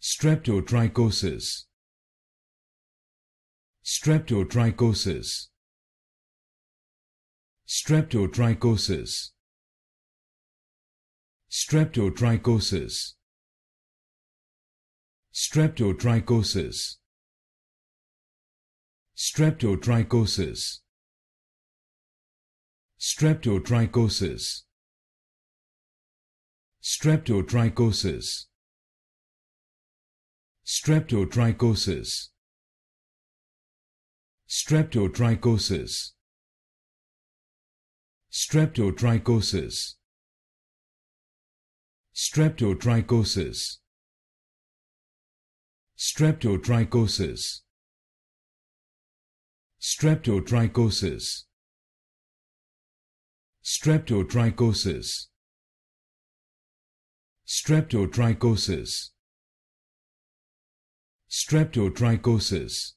streptotrichosis streptotrichosis streptotrichosis streptotrichosis streptotrichosis streptotrichosis streptotrichosis streptotrichosis streptotrichosis streptotrichosis streptotrichosis streptotrichosis streptotrichosis streptotrichosis streptotrichosis streptotrichosis streptotrichosis